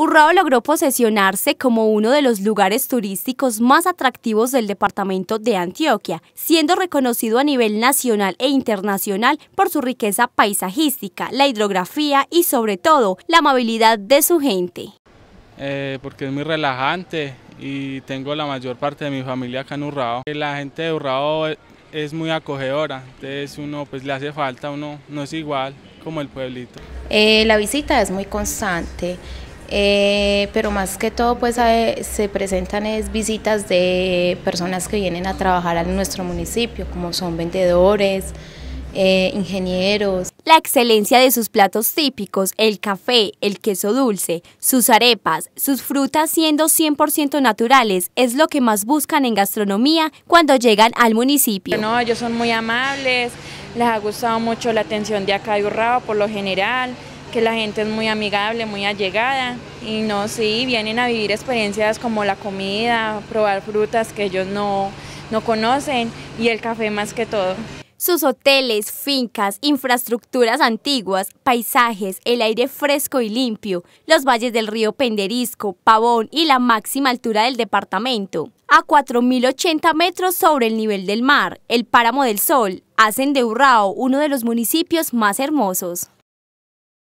Urrao logró posesionarse como uno de los lugares turísticos más atractivos del departamento de Antioquia, siendo reconocido a nivel nacional e internacional por su riqueza paisajística, la hidrografía y sobre todo la amabilidad de su gente. Eh, porque es muy relajante y tengo la mayor parte de mi familia acá en Urrao. Eh, la gente de Urrao e, es muy acogedora, entonces uno pues le hace falta, uno no es igual como el pueblito. Eh, la visita es muy constante, eh, pero más que todo pues se presentan es visitas de personas que vienen a trabajar en nuestro municipio, como son vendedores, eh, ingenieros. La excelencia de sus platos típicos, el café, el queso dulce, sus arepas, sus frutas siendo 100% naturales, es lo que más buscan en gastronomía cuando llegan al municipio. No, ellos son muy amables, les ha gustado mucho la atención de acá de Urraba por lo general, que la gente es muy amigable, muy allegada y no, sí, vienen a vivir experiencias como la comida, probar frutas que ellos no, no conocen y el café más que todo. Sus hoteles, fincas, infraestructuras antiguas, paisajes, el aire fresco y limpio, los valles del río Penderisco, Pavón y la máxima altura del departamento, a 4.080 metros sobre el nivel del mar, el páramo del sol, hacen de Urrao uno de los municipios más hermosos.